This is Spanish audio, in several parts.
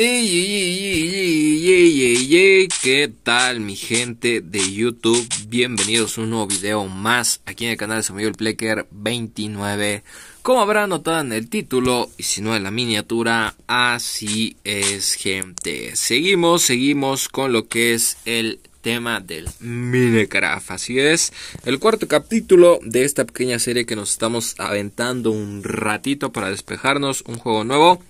Ey, ey, ey, ¿Qué tal mi gente de YouTube? Bienvenidos a un nuevo video más aquí en el canal de Samuel amigo 29. Como habrán notado en el título y si no en la miniatura, así es gente. Seguimos, seguimos con lo que es el tema del Minecraft. Así es, el cuarto capítulo de esta pequeña serie que nos estamos aventando un ratito para despejarnos, un juego nuevo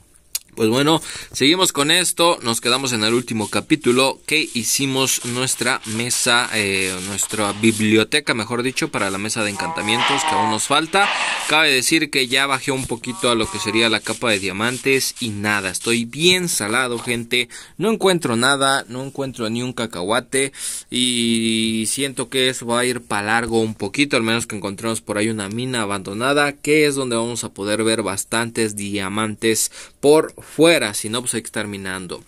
pues bueno, seguimos con esto, nos quedamos en el último capítulo que hicimos nuestra mesa, eh, nuestra biblioteca, mejor dicho, para la mesa de encantamientos que aún nos falta. Cabe decir que ya bajé un poquito a lo que sería la capa de diamantes y nada, estoy bien salado, gente. No encuentro nada, no encuentro ni un cacahuate y siento que eso va a ir para largo un poquito, al menos que encontremos por ahí una mina abandonada, que es donde vamos a poder ver bastantes diamantes por fuera, no pues exterminando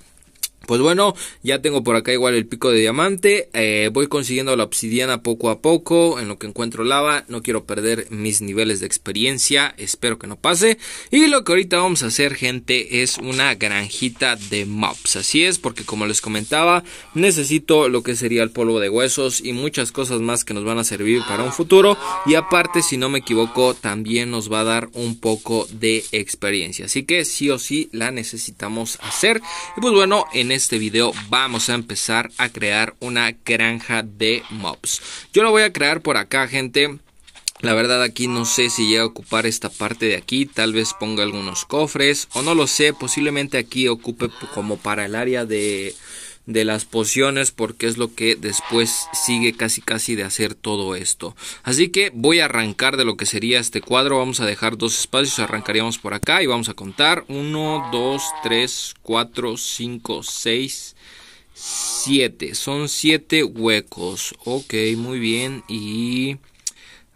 pues bueno, ya tengo por acá igual el pico de diamante. Eh, voy consiguiendo la obsidiana poco a poco. En lo que encuentro lava, no quiero perder mis niveles de experiencia. Espero que no pase. Y lo que ahorita vamos a hacer, gente, es una granjita de mobs. Así es, porque como les comentaba, necesito lo que sería el polvo de huesos y muchas cosas más que nos van a servir para un futuro. Y aparte, si no me equivoco, también nos va a dar un poco de experiencia. Así que sí o sí la necesitamos hacer. Y pues bueno, en este este video vamos a empezar a crear una granja de mobs. Yo lo voy a crear por acá, gente. La verdad aquí no sé si llega a ocupar esta parte de aquí, tal vez ponga algunos cofres o no lo sé, posiblemente aquí ocupe como para el área de de las pociones porque es lo que después sigue casi casi de hacer todo esto. Así que voy a arrancar de lo que sería este cuadro, vamos a dejar dos espacios, arrancaríamos por acá y vamos a contar 1, 2, 3, 4, 5, 6, 7. Son 7 huecos, ok, muy bien y...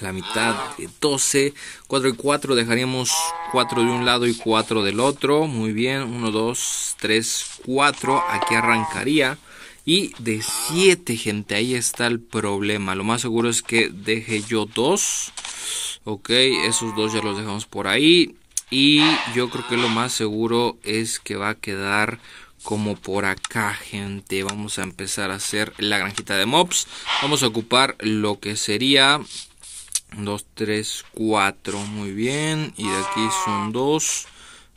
la mitad 12, eh, 4 y 4, dejaríamos 4 de un lado y 4 del otro, muy bien, 1, 2, 3, 4, aquí arrancaría y de 7 gente, ahí está el problema, lo más seguro es que deje yo 2, ok, esos dos ya los dejamos por ahí y yo creo que lo más seguro es que va a quedar como por acá gente vamos a empezar a hacer la granjita de mobs vamos a ocupar lo que sería 2, 3, 4. Muy bien. Y de aquí son dos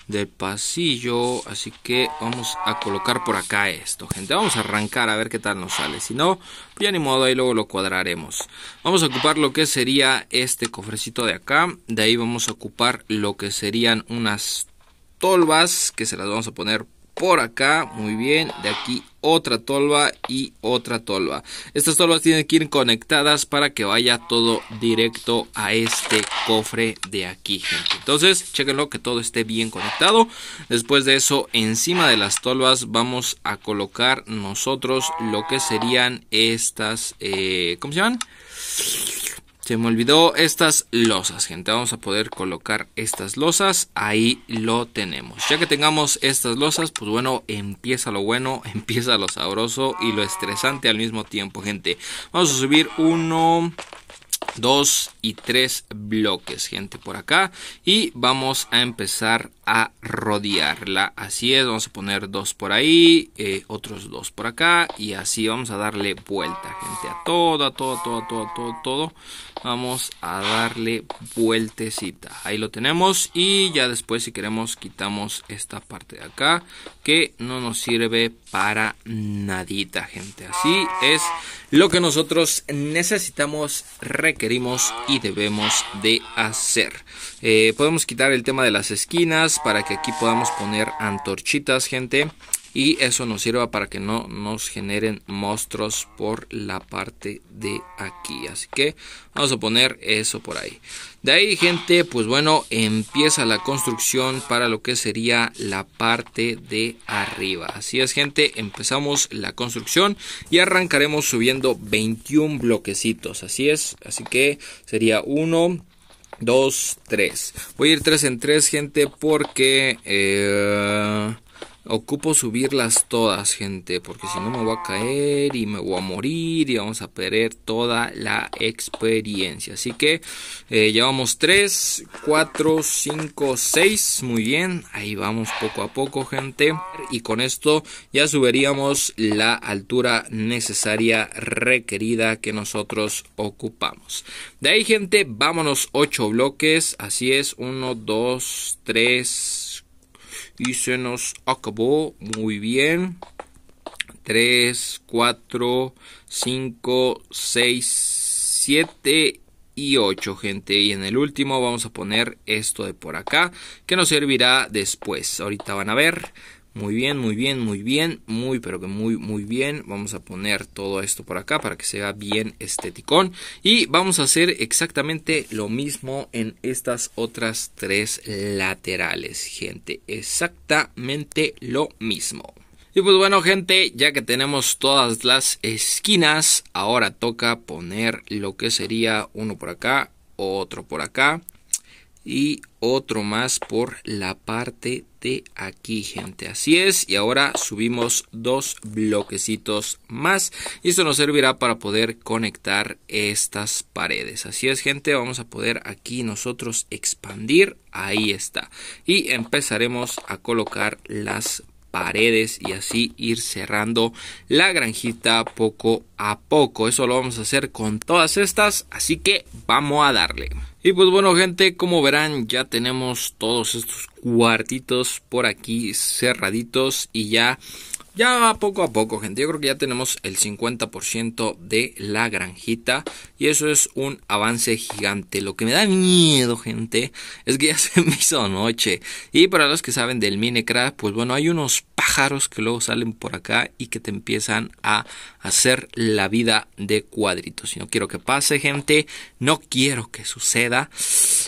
del pasillo. Así que vamos a colocar por acá esto, gente. Vamos a arrancar a ver qué tal nos sale. Si no, pues ya ni modo, ahí luego lo cuadraremos. Vamos a ocupar lo que sería este cofrecito de acá. De ahí vamos a ocupar lo que serían unas tolvas que se las vamos a poner por acá. Muy bien. De aquí otra tolva y otra tolva. Estas tolvas tienen que ir conectadas para que vaya todo directo a este cofre de aquí, gente. Entonces, chequenlo que todo esté bien conectado. Después de eso, encima de las tolvas vamos a colocar nosotros lo que serían estas... Eh, ¿Cómo se llaman? Se me olvidó estas losas, gente. Vamos a poder colocar estas losas. Ahí lo tenemos. Ya que tengamos estas losas, pues bueno, empieza lo bueno, empieza lo sabroso y lo estresante al mismo tiempo, gente. Vamos a subir uno, dos y tres bloques, gente, por acá. Y vamos a empezar a rodearla. Así es, vamos a poner dos por ahí, eh, otros dos por acá y así vamos a darle vuelta, gente, a todo, a todo, todo, todo, todo, todo. Vamos a darle vueltecita. Ahí lo tenemos y ya después si queremos quitamos esta parte de acá que no nos sirve para nadita, gente. Así es lo que nosotros necesitamos, requerimos y debemos de hacer. Eh, podemos quitar el tema de las esquinas para que aquí podamos poner antorchitas, gente. Y eso nos sirva para que no nos generen monstruos por la parte de aquí. Así que vamos a poner eso por ahí. De ahí, gente, pues bueno, empieza la construcción para lo que sería la parte de arriba. Así es, gente, empezamos la construcción y arrancaremos subiendo 21 bloquecitos. Así es, así que sería uno. 2, 3. Voy a ir 3 en 3, gente, porque... Eh, Ocupo subirlas todas, gente, porque si no me voy a caer y me voy a morir y vamos a perder toda la experiencia. Así que eh, llevamos 3, 4, 5, 6. Muy bien, ahí vamos poco a poco, gente. Y con esto ya subiríamos la altura necesaria requerida que nosotros ocupamos. De ahí, gente, vámonos 8 bloques. Así es, 1, 2, 3, 4 y se nos acabó muy bien 3 4 5 6 7 y 8 gente y en el último vamos a poner esto de por acá que nos servirá después ahorita van a ver muy bien, muy bien, muy bien, muy pero que muy muy bien. Vamos a poner todo esto por acá para que sea bien esteticón y vamos a hacer exactamente lo mismo en estas otras tres laterales, gente, exactamente lo mismo. Y pues bueno, gente, ya que tenemos todas las esquinas, ahora toca poner lo que sería uno por acá, otro por acá y otro más por la parte aquí, gente. Así es. Y ahora subimos dos bloquecitos más. Y esto nos servirá para poder conectar estas paredes. Así es, gente. Vamos a poder aquí nosotros expandir. Ahí está. Y empezaremos a colocar las paredes y así ir cerrando la granjita poco a poco. Eso lo vamos a hacer con todas estas. Así que vamos a darle. Y pues bueno gente, como verán ya tenemos todos estos cuartitos por aquí cerraditos y ya, ya poco a poco gente, yo creo que ya tenemos el 50% de la granjita y eso es un avance gigante. Lo que me da miedo gente es que ya se me hizo noche y para los que saben del Minecraft, pues bueno hay unos pájaros que luego salen por acá y que te empiezan a hacer la vida de cuadritos. Y no quiero que pase, gente. No quiero que suceda.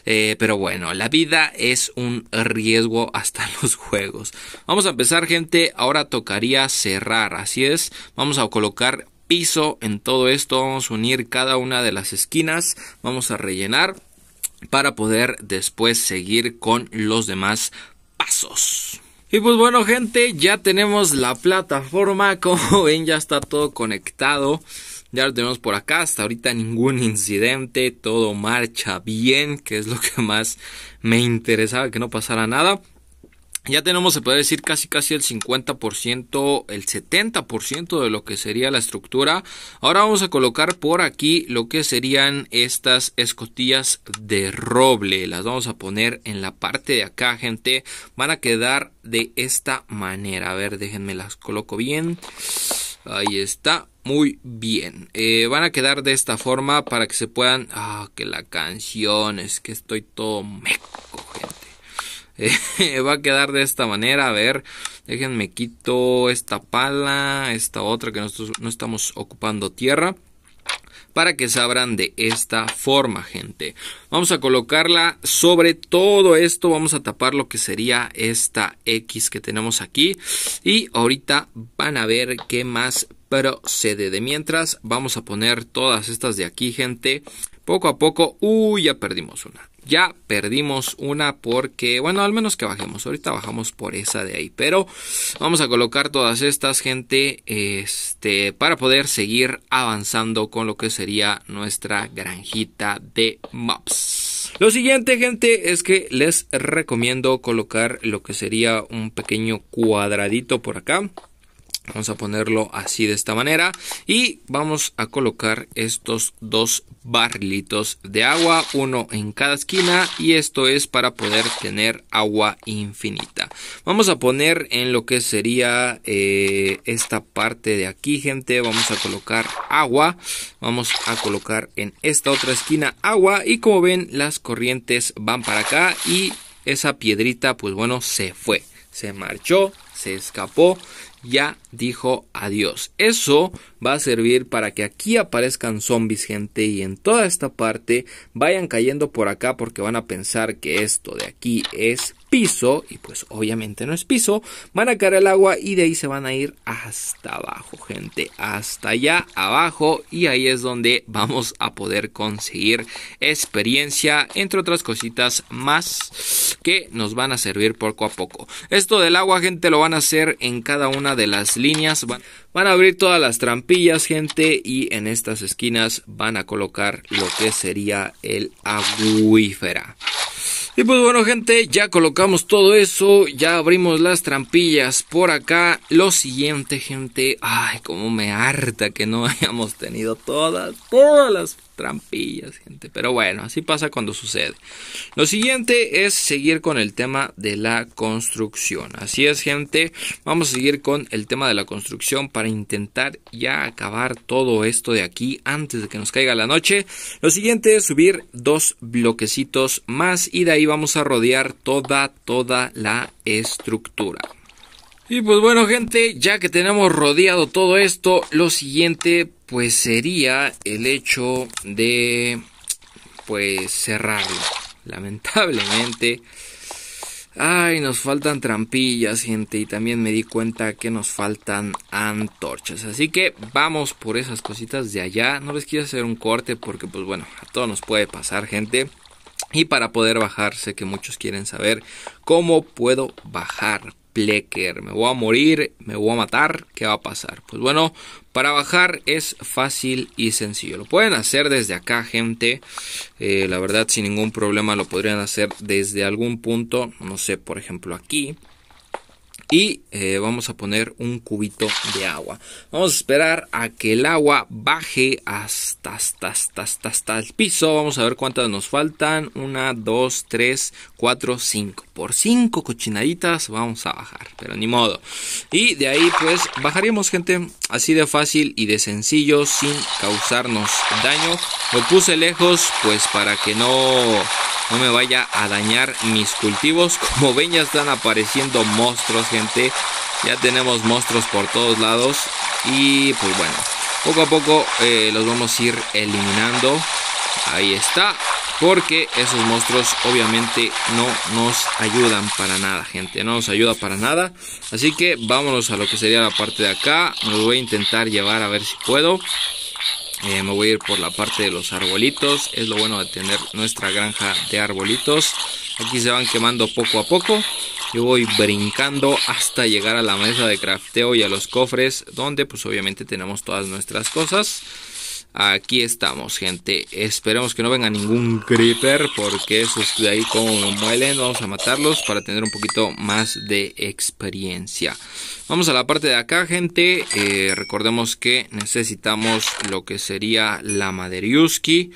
Eh, pero bueno, la vida es un riesgo hasta los juegos. Vamos a empezar, gente. Ahora tocaría cerrar. Así es. Vamos a colocar piso en todo esto. Vamos a unir cada una de las esquinas. Vamos a rellenar para poder después seguir con los demás pasos. Y pues bueno gente, ya tenemos la plataforma, como ven ya está todo conectado, ya lo tenemos por acá, hasta ahorita ningún incidente, todo marcha bien, que es lo que más me interesaba, que no pasara nada ya tenemos, se puede decir, casi casi el 50%, el 70% de lo que sería la estructura. Ahora vamos a colocar por aquí lo que serían estas escotillas de roble. Las vamos a poner en la parte de acá, gente. Van a quedar de esta manera. A ver, déjenme las coloco bien. Ahí está. Muy bien, eh, van a quedar de esta forma para que se puedan... Ah, que la canción, es que estoy todo meco. va a quedar de esta manera. A ver, déjenme quito esta pala, esta otra que no estamos ocupando tierra. Para que se abran de esta forma, gente. Vamos a colocarla sobre todo esto. Vamos a tapar lo que sería esta X que tenemos aquí. Y ahorita van a ver qué más procede. De mientras, vamos a poner todas estas de aquí, gente. Poco a poco. Uy, ya perdimos una. Ya perdimos una porque, bueno, al menos que bajemos. Ahorita bajamos por esa de ahí. Pero vamos a colocar todas estas, gente, este, para poder seguir avanzando con lo que sería nuestra granjita de maps. Lo siguiente, gente, es que les recomiendo colocar lo que sería un pequeño cuadradito por acá Vamos a ponerlo así de esta manera y vamos a colocar estos dos barlitos de agua, uno en cada esquina y esto es para poder tener agua infinita. Vamos a poner en lo que sería eh, esta parte de aquí, gente, vamos a colocar agua, vamos a colocar en esta otra esquina agua y como ven las corrientes van para acá y esa piedrita pues bueno se fue, se marchó, se escapó, ya dijo adiós. Eso va a servir para que aquí aparezcan zombies, gente, y en toda esta parte vayan cayendo por acá porque van a pensar que esto de aquí es piso, y pues obviamente no es piso, van a caer al agua y de ahí se van a ir hasta abajo, gente, hasta allá abajo, y ahí es donde vamos a poder conseguir experiencia, entre otras cositas más que nos van a servir poco a poco. Esto del agua, gente, lo van a hacer en cada una de las líneas, van, van a abrir todas las trampillas, gente, y en estas esquinas van a colocar lo que sería el agüífera Y pues bueno, gente, ya colocamos todo eso, ya abrimos las trampillas por acá. Lo siguiente, gente, ay, como me harta que no hayamos tenido todas, todas las trampillas, gente. Pero bueno, así pasa cuando sucede. Lo siguiente es seguir con el tema de la construcción. Así es, gente. Vamos a seguir con el tema de la construcción para intentar ya acabar todo esto de aquí antes de que nos caiga la noche. Lo siguiente es subir dos bloquecitos más y de ahí vamos a rodear toda, toda la estructura. Y pues bueno gente, ya que tenemos rodeado todo esto, lo siguiente pues sería el hecho de pues cerrarlo. Lamentablemente. Ay, nos faltan trampillas, gente, y también me di cuenta que nos faltan antorchas. Así que vamos por esas cositas de allá. No les quiero hacer un corte porque, pues bueno, a todos nos puede pasar, gente. Y para poder bajar, sé que muchos quieren saber cómo puedo bajar me voy a morir, me voy a matar, ¿qué va a pasar? Pues bueno, para bajar es fácil y sencillo. Lo pueden hacer desde acá, gente. Eh, la verdad, sin ningún problema lo podrían hacer desde algún punto, no sé, por ejemplo aquí y eh, vamos a poner un cubito de agua. Vamos a esperar a que el agua baje hasta, hasta, hasta, hasta, el piso. Vamos a ver cuántas nos faltan. Una, dos, tres, cuatro, cinco. Por cinco cochinaditas vamos a bajar, pero ni modo. Y de ahí pues bajaríamos gente así de fácil y de sencillo sin causarnos daño. Lo puse lejos pues para que no no me vaya a dañar mis cultivos. Como ven ya están apareciendo monstruos, gente. Ya tenemos monstruos por todos lados. Y pues bueno, poco a poco eh, los vamos a ir eliminando. Ahí está. Porque esos monstruos obviamente no nos ayudan para nada, gente. No nos ayuda para nada. Así que vámonos a lo que sería la parte de acá. Me voy a intentar llevar a ver si puedo. Eh, me voy a ir por la parte de los arbolitos. Es lo bueno de tener nuestra granja de arbolitos. Aquí se van quemando poco a poco. Yo voy brincando hasta llegar a la mesa de crafteo y a los cofres. Donde pues obviamente tenemos todas nuestras cosas. Aquí estamos, gente. Esperemos que no venga ningún creeper. Porque esos de ahí como me muelen. Vamos a matarlos para tener un poquito más de experiencia. Vamos a la parte de acá, gente. Eh, recordemos que necesitamos lo que sería la maderiuski.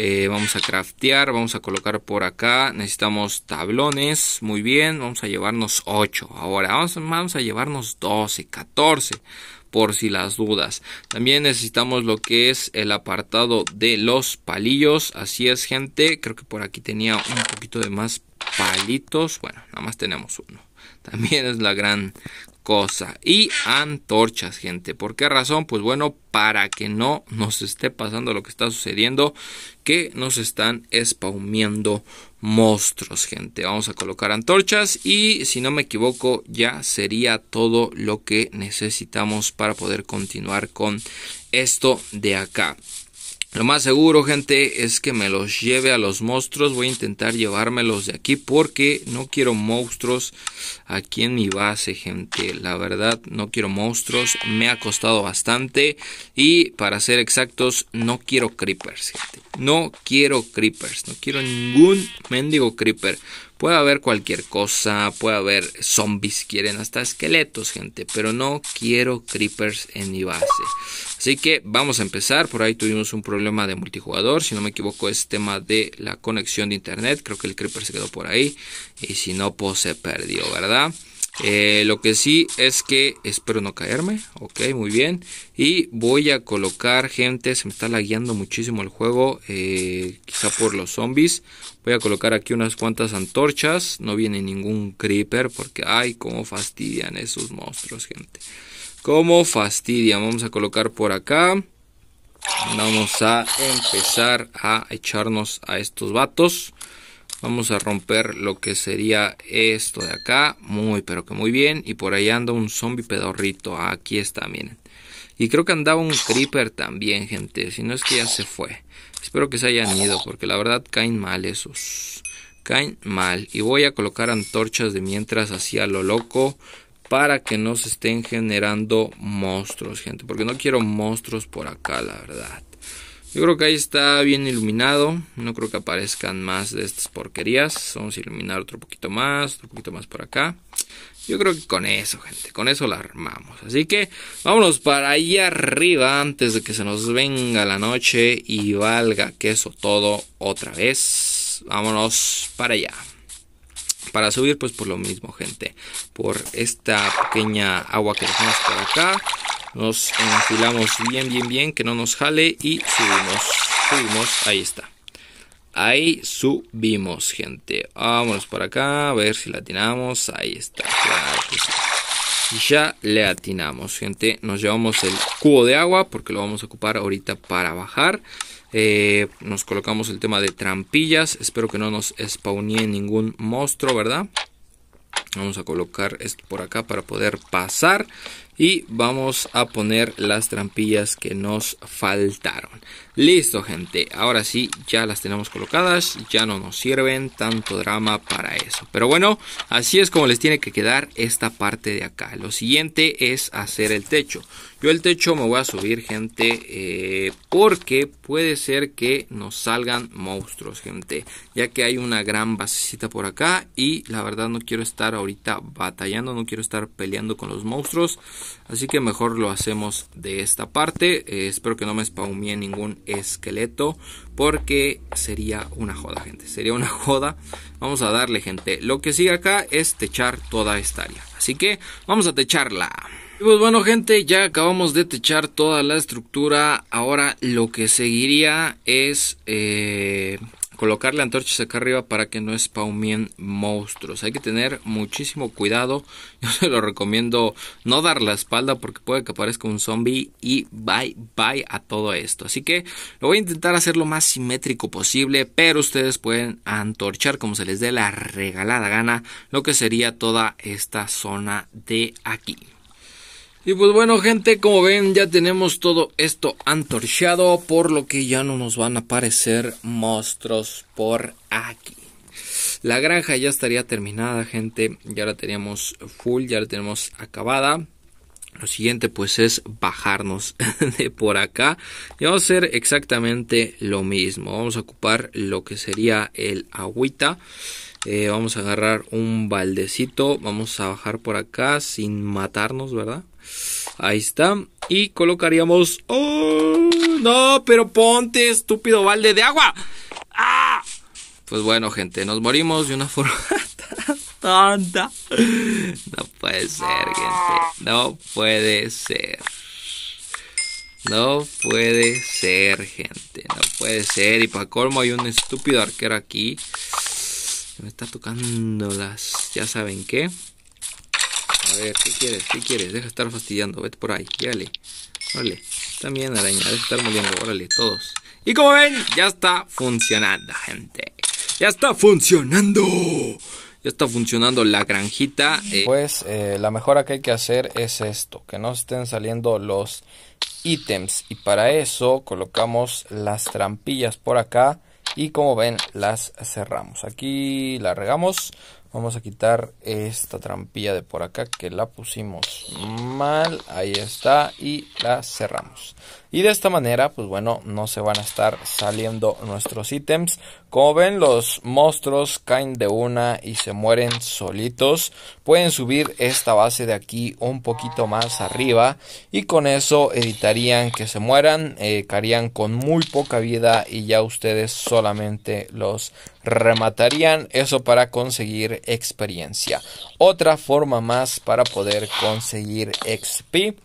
Eh, vamos a craftear, vamos a colocar por acá. Necesitamos tablones, muy bien. Vamos a llevarnos 8. Ahora vamos, vamos a llevarnos 12, 14 por si las dudas. También necesitamos lo que es el apartado de los palillos. Así es, gente. Creo que por aquí tenía un poquito de más palitos. Bueno, nada más tenemos uno. También es la gran cosa. Y antorchas, gente. ¿Por qué razón? Pues bueno, para que no nos esté pasando lo que está sucediendo, que nos están espaumiendo monstruos, gente. Vamos a colocar antorchas y si no me equivoco ya sería todo lo que necesitamos para poder continuar con esto de acá. Lo más seguro, gente, es que me los lleve a los monstruos. Voy a intentar llevármelos de aquí porque no quiero monstruos aquí en mi base, gente. La verdad, no quiero monstruos. Me ha costado bastante. Y para ser exactos, no quiero creepers, gente. No quiero creepers. No quiero ningún mendigo creeper. Puede haber cualquier cosa, puede haber zombies, quieren hasta esqueletos, gente, pero no quiero creepers en mi base. Así que vamos a empezar. Por ahí tuvimos un problema de multijugador. Si no me equivoco, es tema de la conexión de internet. Creo que el Creeper se quedó por ahí. Y si no, pues se perdió, ¿verdad? Eh, lo que sí es que espero no caerme. Ok, muy bien. Y voy a colocar, gente, se me está lagueando muchísimo el juego. Eh, quizá por los zombies. Voy a colocar aquí unas cuantas antorchas. No viene ningún creeper porque, ay, cómo fastidian esos monstruos, gente como fastidia. Vamos a colocar por acá. Vamos a empezar a echarnos a estos vatos. Vamos a romper lo que sería esto de acá. Muy, pero que muy bien. Y por ahí anda un zombie pedorrito. Aquí está, miren. Y creo que andaba un creeper también, gente. Si no es que ya se fue. Espero que se hayan ido, porque la verdad caen mal esos. Caen mal. Y voy a colocar antorchas de mientras hacía lo loco para que no se estén generando monstruos, gente. Porque no quiero monstruos por acá, la verdad. Yo creo que ahí está bien iluminado. No creo que aparezcan más de estas porquerías. Vamos a iluminar otro poquito más, otro poquito más por acá. Yo creo que con eso, gente, con eso la armamos. Así que vámonos para allá arriba antes de que se nos venga la noche y valga queso todo otra vez. Vámonos para allá para subir pues por lo mismo gente por esta pequeña agua que dejamos por acá nos enfilamos bien bien bien que no nos jale y subimos subimos ahí está ahí subimos gente vámonos para acá a ver si la atinamos ahí está Y ya le atinamos gente nos llevamos el cubo de agua porque lo vamos a ocupar ahorita para bajar eh, nos colocamos el tema de trampillas. Espero que no nos spawnee ningún monstruo, ¿verdad? Vamos a colocar esto por acá para poder pasar y vamos a poner las trampillas que nos faltaron. Listo gente, ahora sí ya las tenemos colocadas, ya no nos sirven tanto drama para eso. Pero bueno, así es como les tiene que quedar esta parte de acá. Lo siguiente es hacer el techo. Yo el techo me voy a subir gente eh, porque puede ser que nos salgan monstruos gente. Ya que hay una gran basecita por acá y la verdad no quiero estar ahorita batallando, no quiero estar peleando con los monstruos. Así que mejor lo hacemos de esta parte. Eh, espero que no me spawnee ningún esqueleto porque sería una joda, gente. Sería una joda. Vamos a darle, gente. Lo que sigue acá es techar toda esta área. Así que vamos a techarla. Y pues bueno gente, ya acabamos de techar toda la estructura. Ahora lo que seguiría es eh, colocarle antorchas acá arriba para que no spawnen monstruos. Hay que tener muchísimo cuidado. Yo se lo recomiendo no dar la espalda porque puede que aparezca un zombie y bye bye a todo esto. Así que lo voy a intentar hacer lo más simétrico posible, pero ustedes pueden antorchar como se les dé la regalada gana lo que sería toda esta zona de aquí. Y pues bueno, gente, como ven, ya tenemos todo esto antorchado, por lo que ya no nos van a aparecer monstruos por aquí. La granja ya estaría terminada, gente. Ya la teníamos full, ya la tenemos acabada. Lo siguiente pues es bajarnos de por acá y vamos a hacer exactamente lo mismo. Vamos a ocupar lo que sería el agüita. Eh, vamos a agarrar un baldecito. Vamos a bajar por acá sin matarnos, ¿verdad? Ahí está. Y colocaríamos... ¡Oh! No, pero ponte, estúpido balde de agua. ¡Ah! Pues bueno, gente, nos morimos de una forma tonta. No puede ser, gente. No puede ser. No puede ser, gente. No puede ser. Y para colmo hay un estúpido arquero aquí. Me está tocando las... Ya saben qué. A ver, ¿qué quieres? ¿Qué quieres? Deja de estar fastidiando, vete por ahí, llégale. Órale, también araña, deja de estar moliendo, órale, todos. Y como ven, ya está funcionando, gente. Ya está funcionando. Ya está funcionando la granjita. Eh. Pues eh, la mejora que hay que hacer es esto, que no estén saliendo los ítems. Y para eso colocamos las trampillas por acá. Y como ven, las cerramos. Aquí la regamos. Vamos a quitar esta trampilla de por acá que la pusimos mal. Ahí está. Y la cerramos. Y de esta manera, pues bueno, no se van a estar saliendo nuestros ítems. Como ven, los monstruos caen de una y se mueren solitos. Pueden subir esta base de aquí un poquito más arriba. Y con eso evitarían que se mueran. Eh, Carían con muy poca vida y ya ustedes solamente los rematarían eso para conseguir experiencia. Otra forma más para poder conseguir XP.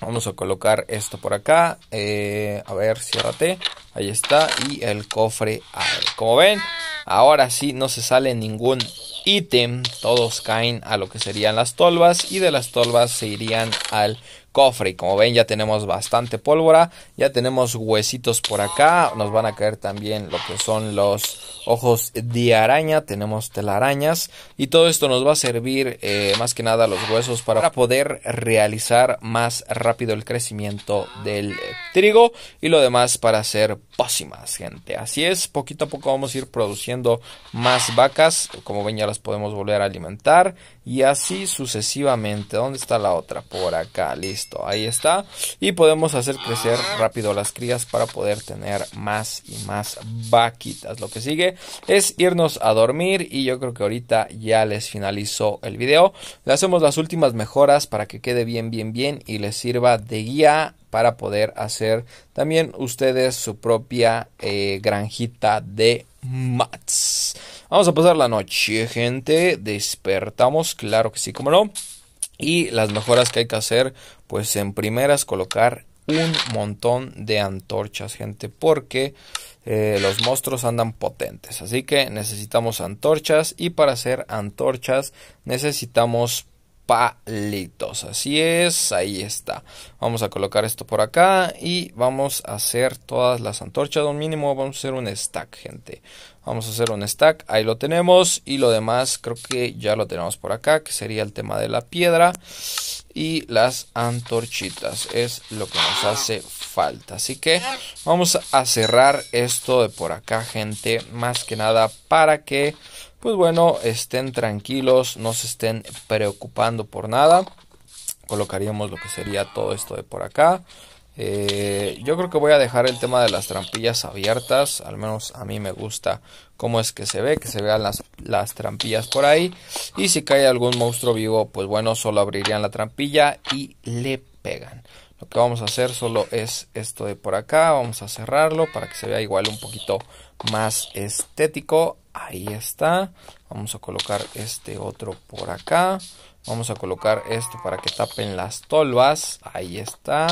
Vamos a colocar esto por acá. Eh, a ver, ciérrate. Ahí está. Y el cofre A. Como ven, ahora sí no se sale ningún ítem. Todos caen a lo que serían las tolvas. Y de las tolvas se irían al cofre. Y como ven ya tenemos bastante pólvora, ya tenemos huesitos por acá, nos van a caer también lo que son los ojos de araña, tenemos telarañas y todo esto nos va a servir eh, más que nada los huesos para poder realizar más rápido el crecimiento del eh, trigo y lo demás para hacer pócimas, gente. Así es, poquito a poco vamos a ir produciendo más vacas, como ven ya las podemos volver a alimentar y así sucesivamente. ¿Dónde está la otra? Por acá, listo ahí está. Y podemos hacer crecer rápido las crías para poder tener más y más vaquitas. Lo que sigue es irnos a dormir y yo creo que ahorita ya les finalizo el video. Le hacemos las últimas mejoras para que quede bien, bien, bien y les sirva de guía para poder hacer también ustedes su propia eh, granjita de mats. Vamos a pasar la noche, gente. Despertamos, claro que sí, como no. Y las mejoras que hay que hacer, pues en primeras colocar un montón de antorchas, gente, porque eh, los monstruos andan potentes. Así que necesitamos antorchas y para hacer antorchas necesitamos palitos. Así es, ahí está. Vamos a colocar esto por acá y vamos a hacer todas las antorchas. Un mínimo vamos a hacer un stack, gente. Vamos a hacer un stack, ahí lo tenemos. Y lo demás creo que ya lo tenemos por acá, que sería el tema de la piedra. Y las antorchitas es lo que nos hace falta. Así que vamos a cerrar esto de por acá, gente. Más que nada para que pues bueno, estén tranquilos, no se estén preocupando por nada. Colocaríamos lo que sería todo esto de por acá. Eh, yo creo que voy a dejar el tema de las trampillas abiertas, al menos a mí me gusta cómo es que se ve, que se vean las, las trampillas por ahí. Y si cae algún monstruo vivo, pues bueno, solo abrirían la trampilla y le pegan. Lo que vamos a hacer solo es esto de por acá, vamos a cerrarlo para que se vea igual un poquito más estético Ahí está. Vamos a colocar este otro por acá. Vamos a colocar esto para que tapen las tolvas. Ahí está.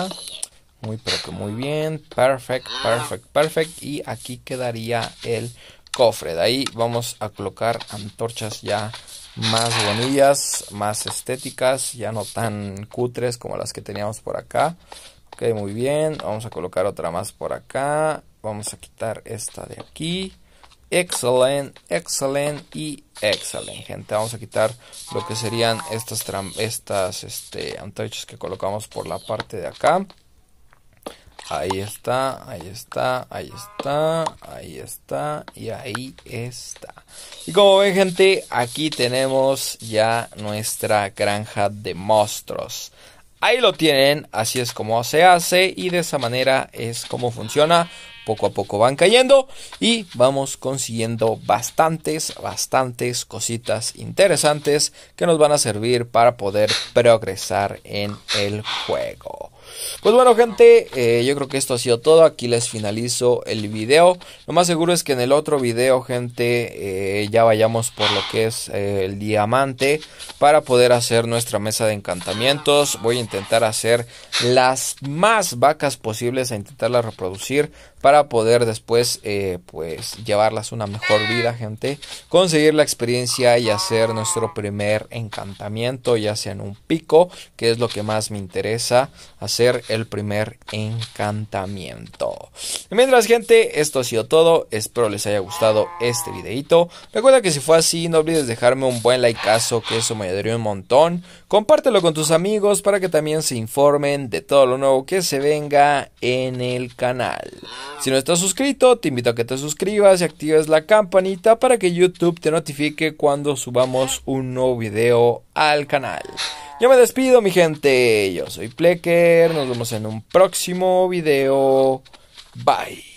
Muy, pero que muy bien. Perfect, perfect, perfect. Y aquí quedaría el cofre. De ahí vamos a colocar antorchas ya más bonillas, más estéticas, ya no tan cutres como las que teníamos por acá. Ok, muy bien. Vamos a colocar otra más por acá. Vamos a quitar esta de aquí. Excelente, excelente y excelente gente. Vamos a quitar lo que serían estas, estas este, antorchas que colocamos por la parte de acá. Ahí está, ahí está, ahí está, ahí está y ahí está. Y como ven gente, aquí tenemos ya nuestra granja de monstruos. Ahí lo tienen, así es como se hace y de esa manera es como funciona. Poco a poco van cayendo y vamos consiguiendo bastantes, bastantes cositas interesantes que nos van a servir para poder progresar en el juego. Pues bueno, gente, eh, yo creo que esto ha sido todo. Aquí les finalizo el video. Lo más seguro es que en el otro video, gente, eh, ya vayamos por lo que es eh, el diamante para poder hacer nuestra mesa de encantamientos. Voy a intentar hacer las más vacas posibles, a e intentarlas reproducir para poder después, pues, llevarlas una mejor vida, gente. Conseguir la experiencia y hacer nuestro primer encantamiento, ya sea en un pico, que es lo que más me interesa hacer el primer encantamiento. mientras gente, esto ha sido todo. Espero les haya gustado este videito. Recuerda que si fue así, no olvides dejarme un buen likeazo que eso me ayudaría un montón. Compártelo con tus amigos para que también se informen de todo lo nuevo que se venga en el canal. Si no estás suscrito, te invito a que te suscribas y actives la campanita para que YouTube te notifique cuando subamos un nuevo video al canal. Yo me despido, mi gente. Yo soy Plecker. Nos vemos en un próximo video. Bye.